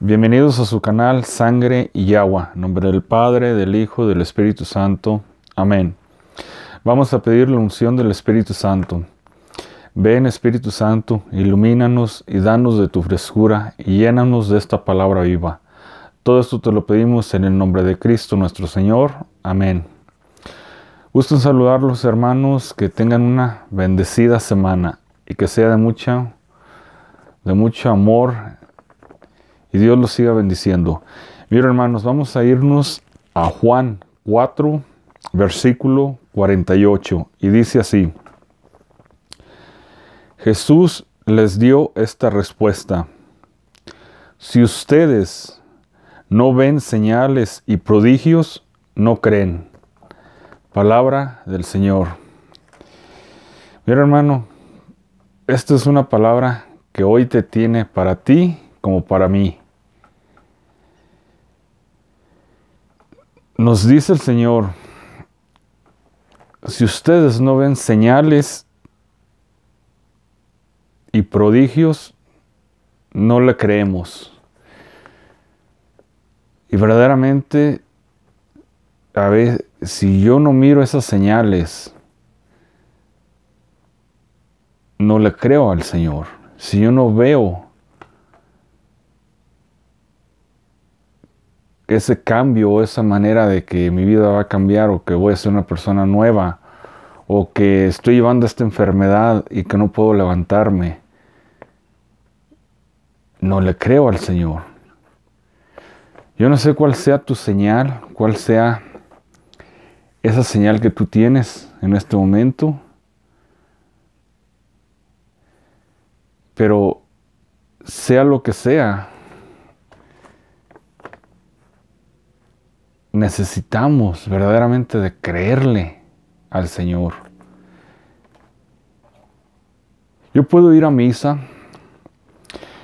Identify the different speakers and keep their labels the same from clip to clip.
Speaker 1: Bienvenidos a su canal Sangre y Agua, en nombre del Padre, del Hijo, del Espíritu Santo. Amén. Vamos a pedir la unción del Espíritu Santo. Ven Espíritu Santo, ilumínanos y danos de tu frescura y llénanos de esta palabra viva. Todo esto te lo pedimos en el nombre de Cristo nuestro Señor. Amén. Gusto en saludarlos hermanos, que tengan una bendecida semana y que sea de mucha de mucho amor y Dios los siga bendiciendo. Miren hermanos, vamos a irnos a Juan 4, versículo 48, y dice así. Jesús les dio esta respuesta. Si ustedes no ven señales y prodigios, no creen. Palabra del Señor. Mira hermano, esta es una palabra que hoy te tiene para ti como para mí. nos dice el Señor, si ustedes no ven señales y prodigios, no le creemos. Y verdaderamente, a ver, si yo no miro esas señales, no le creo al Señor. Si yo no veo ese cambio o esa manera de que mi vida va a cambiar o que voy a ser una persona nueva o que estoy llevando esta enfermedad y que no puedo levantarme. No le creo al Señor. Yo no sé cuál sea tu señal, cuál sea esa señal que tú tienes en este momento, pero sea lo que sea, necesitamos verdaderamente de creerle al Señor. Yo puedo ir a misa,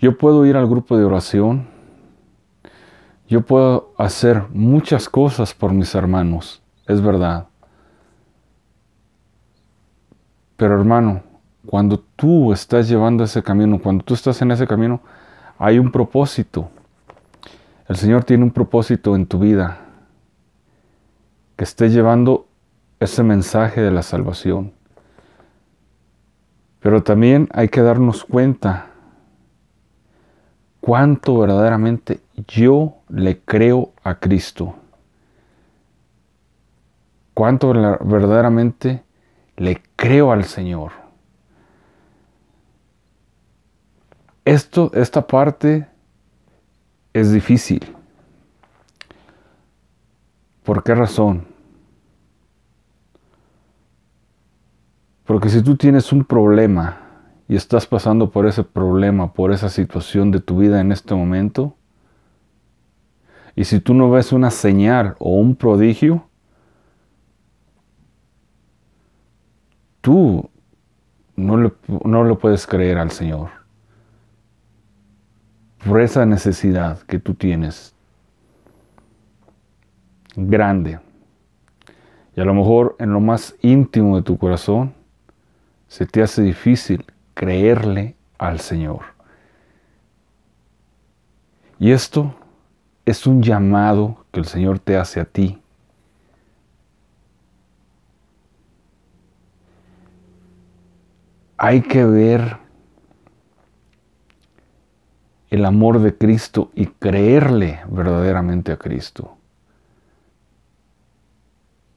Speaker 1: yo puedo ir al grupo de oración, yo puedo hacer muchas cosas por mis hermanos, es verdad. Pero hermano, cuando tú estás llevando ese camino, cuando tú estás en ese camino, hay un propósito. El Señor tiene un propósito en tu vida, que esté llevando ese mensaje de la salvación. Pero también hay que darnos cuenta cuánto verdaderamente yo le creo a Cristo. Cuánto verdaderamente le creo al Señor. Esto, esta parte es difícil. ¿Por qué razón? Porque si tú tienes un problema y estás pasando por ese problema, por esa situación de tu vida en este momento, y si tú no ves una señal o un prodigio, tú no lo puedes creer al Señor por esa necesidad que tú tienes grande. Y a lo mejor en lo más íntimo de tu corazón se te hace difícil creerle al Señor. Y esto es un llamado que el Señor te hace a ti. Hay que ver el amor de Cristo y creerle verdaderamente a Cristo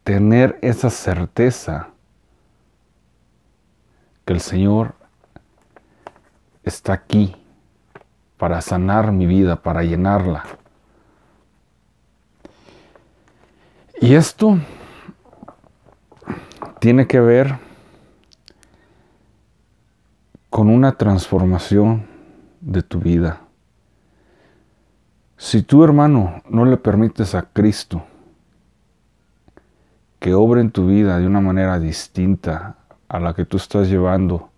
Speaker 1: tener esa certeza que el Señor está aquí para sanar mi vida, para llenarla. Y esto tiene que ver con una transformación de tu vida. Si tú, hermano, no le permites a Cristo que obra en tu vida de una manera distinta a la que tú estás llevando,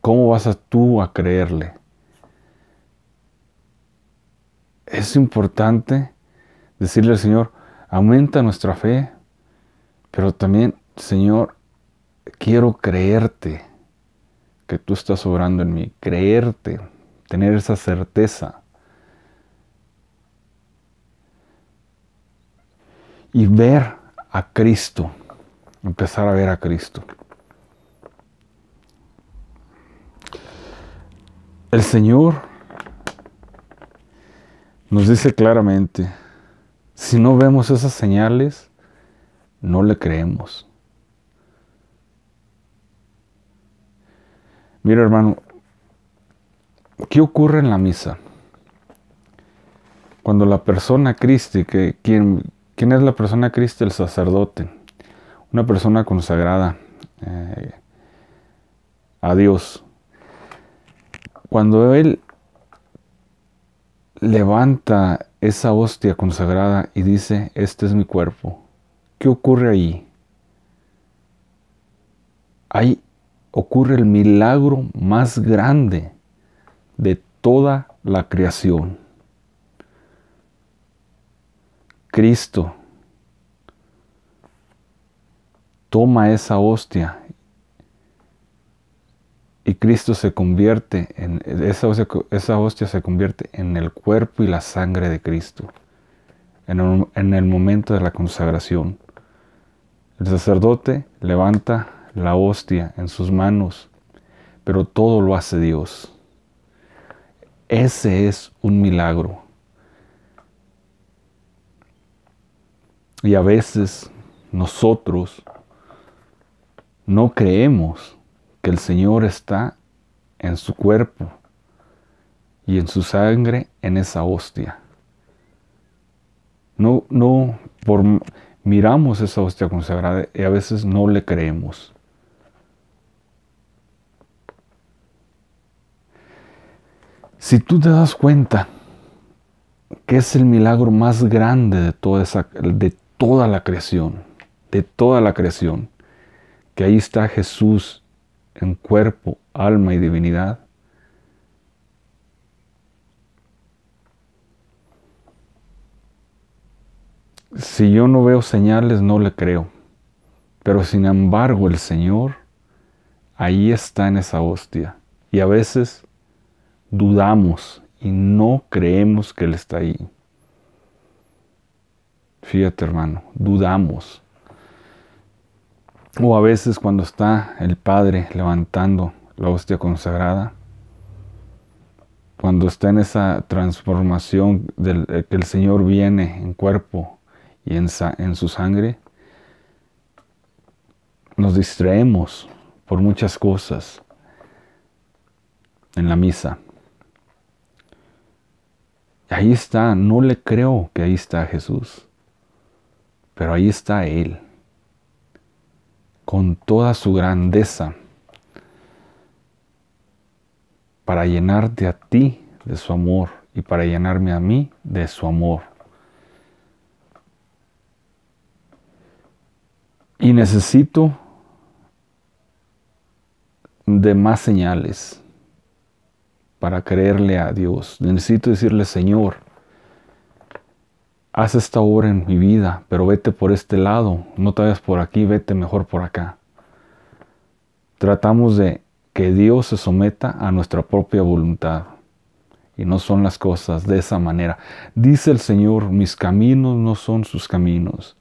Speaker 1: ¿cómo vas a tú a creerle? Es importante decirle al Señor, aumenta nuestra fe, pero también, Señor, quiero creerte que tú estás obrando en mí, creerte, tener esa certeza. Y ver a Cristo, empezar a ver a Cristo. El Señor nos dice claramente, si no vemos esas señales, no le creemos. Mira hermano, ¿qué ocurre en la misa? Cuando la persona Cristi, que, quien, ¿Quién es la persona Cristo? El sacerdote, una persona consagrada eh, a Dios. Cuando Él levanta esa hostia consagrada y dice, este es mi cuerpo, ¿qué ocurre ahí? Ahí ocurre el milagro más grande de toda la creación. Cristo toma esa hostia y Cristo se convierte en esa hostia, se convierte en el cuerpo y la sangre de Cristo en en el momento de la consagración. El sacerdote levanta la hostia en sus manos, pero todo lo hace Dios. Ese es un milagro. Y a veces nosotros no creemos que el Señor está en su cuerpo y en su sangre en esa hostia. No, no, por, miramos esa hostia consagrada y a veces no le creemos. Si tú te das cuenta que es el milagro más grande de toda esa, de toda la creación, de toda la creación, que ahí está Jesús en cuerpo, alma y divinidad. Si yo no veo señales, no le creo. Pero sin embargo, el Señor ahí está en esa hostia. Y a veces dudamos y no creemos que Él está ahí. Fíjate hermano, dudamos. O a veces cuando está el Padre levantando la hostia consagrada, cuando está en esa transformación del, eh, que el Señor viene en cuerpo y en, en su sangre, nos distraemos por muchas cosas en la misa. Ahí está, no le creo que ahí está Jesús. Pero ahí está Él, con toda su grandeza, para llenarte a ti de su amor y para llenarme a mí de su amor. Y necesito de más señales para creerle a Dios. Necesito decirle, Señor, haz esta obra en mi vida, pero vete por este lado, no te vayas por aquí, vete mejor por acá. Tratamos de que Dios se someta a nuestra propia voluntad. Y no son las cosas de esa manera. Dice el Señor, mis caminos no son sus caminos.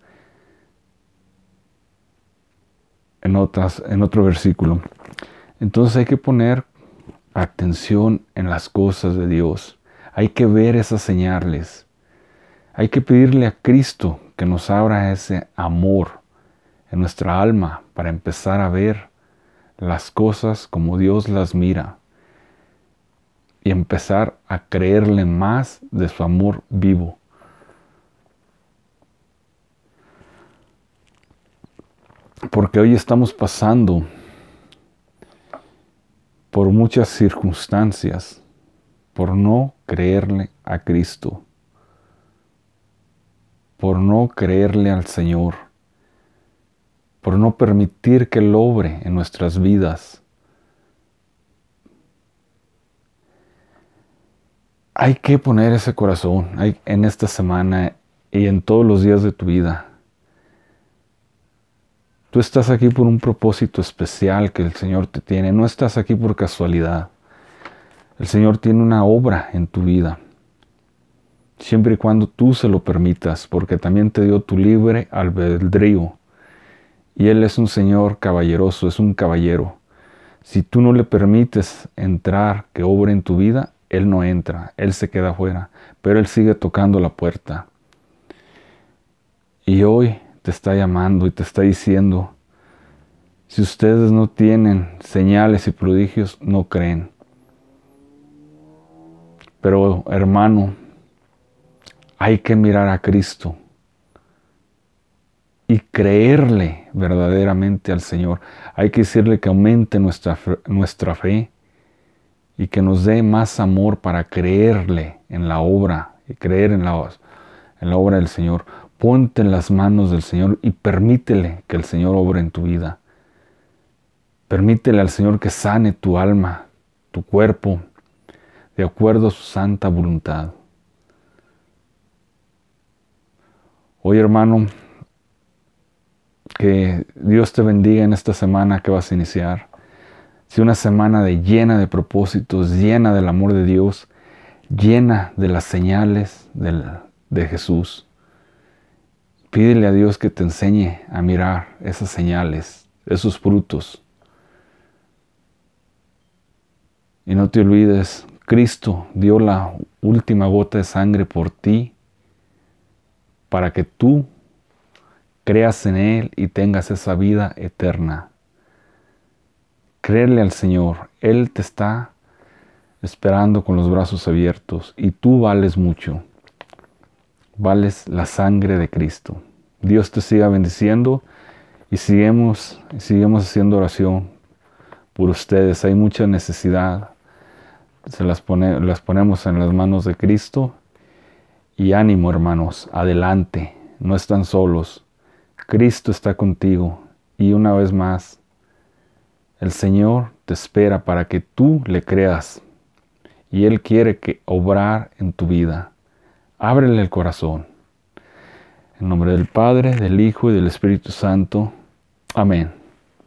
Speaker 1: En, otras, en otro versículo. Entonces hay que poner atención en las cosas de Dios. Hay que ver esas señales. Hay que pedirle a Cristo que nos abra ese amor en nuestra alma para empezar a ver las cosas como Dios las mira y empezar a creerle más de su amor vivo. Porque hoy estamos pasando por muchas circunstancias por no creerle a Cristo por no creerle al Señor, por no permitir que Él obre en nuestras vidas. Hay que poner ese corazón en esta semana y en todos los días de tu vida. Tú estás aquí por un propósito especial que el Señor te tiene. No estás aquí por casualidad. El Señor tiene una obra en tu vida siempre y cuando tú se lo permitas, porque también te dio tu libre albedrío. Y Él es un Señor caballeroso, es un caballero. Si tú no le permites entrar, que obre en tu vida, Él no entra, Él se queda afuera, pero Él sigue tocando la puerta. Y hoy te está llamando y te está diciendo, si ustedes no tienen señales y prodigios, no creen. Pero hermano, hay que mirar a Cristo y creerle verdaderamente al Señor. Hay que decirle que aumente nuestra, nuestra fe y que nos dé más amor para creerle en la obra y creer en la, en la obra del Señor. Ponte en las manos del Señor y permítele que el Señor obre en tu vida. Permítele al Señor que sane tu alma, tu cuerpo, de acuerdo a su santa voluntad. Oye hermano, que Dios te bendiga en esta semana que vas a iniciar. Si una semana llena de propósitos, llena del amor de Dios, llena de las señales de Jesús. Pídele a Dios que te enseñe a mirar esas señales, esos frutos. Y no te olvides, Cristo dio la última gota de sangre por ti para que tú creas en Él y tengas esa vida eterna. Creerle al Señor, Él te está esperando con los brazos abiertos y tú vales mucho. Vales la sangre de Cristo. Dios te siga bendiciendo y sigamos, haciendo oración por ustedes. Hay mucha necesidad. Se las, pone, las ponemos en las manos de Cristo y ánimo, hermanos, adelante, no están solos. Cristo está contigo. Y una vez más, el Señor te espera para que tú le creas. Y Él quiere que obrar en tu vida. Ábrele el corazón. En nombre del Padre, del Hijo y del Espíritu Santo. Amén.